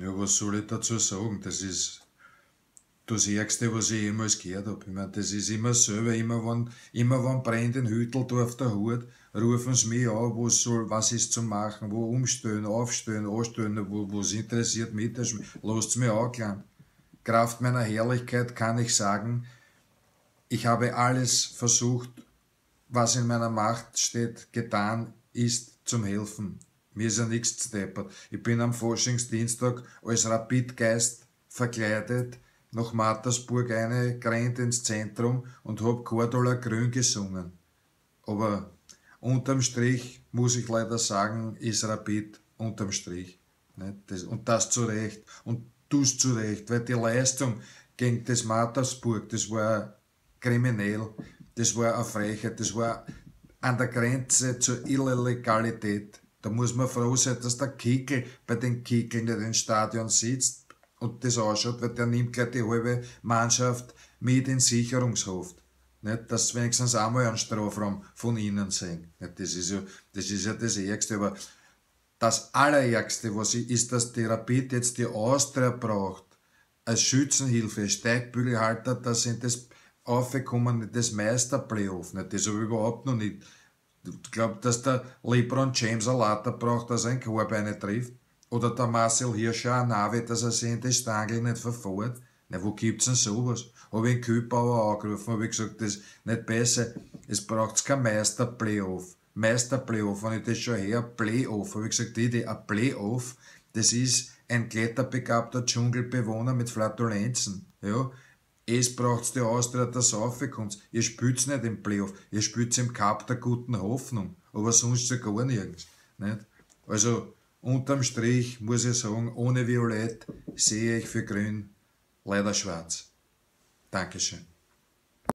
Ja, was soll ich dazu sagen? Das ist das Ärgste, was ich jemals gehört habe. Ich meine, das ist immer selber, immer wenn, immer wenn brennt in Hütteldorf der Hut, rufen sie mich an, was, soll, was ist zu machen, wo umstellen, aufstellen, anstellen, wo, was interessiert mich, das, lasst mich anklären. Kraft meiner Herrlichkeit kann ich sagen, ich habe alles versucht, was in meiner Macht steht, getan ist zum Helfen. Mir ist ja nichts zu steppert. Ich bin am Forschungsdienstag als Rapidgeist verkleidet nach Mattersburg eine ins Zentrum und habe Cordola grün gesungen. Aber unterm Strich muss ich leider sagen, ist Rapid unterm Strich. und das zu Recht. Und tust zu Recht, weil die Leistung gegen das Mattersburg, das war kriminell, das war eine Frechheit, das war an der Grenze zur Illegalität. Da muss man froh sein, dass der Kekel bei den Kekeln in im Stadion sitzt und das ausschaut, weil der nimmt gleich die halbe Mannschaft mit in Sicherungshaft. Nicht, dass sie wenigstens einmal einen Strafraum von innen sehen. Nicht, das, ist ja, das ist ja das Ärgste. Aber das Allerärgste, was ich, ist, dass die Rapid jetzt die Austria braucht als Schützenhilfe, Steigbügelhalter, sie in das aufgekommen, das Meisterplayoff. Nicht? Das habe ich überhaupt noch nicht ich glaube, dass der LeBron James ein Latte braucht, dass er einen Körbein trifft. Oder der Marcel Hirscher ein Navi, dass er sich in die Stange nicht verfährt. Na, wo gibt's denn sowas? Habe ich einen Kühlbauer angerufen, habe ich gesagt, das ist nicht besser. Es braucht kein Meister-Playoff. Meister-Playoff, wenn ich das schon her, Playoff. Habe ich gesagt, die, die, ein Playoff, das ist ein kletterbegabter Dschungelbewohner mit Flatulenzen. Ja, es braucht die Austria, dass ihr raufkommt. Ihr spielt's nicht im Playoff. Ihr spielt's im Cup der guten Hoffnung. Aber sonst so gar nirgends. Nicht? Also, unterm Strich muss ich sagen, ohne Violett sehe ich für Grün leider schwarz. Dankeschön.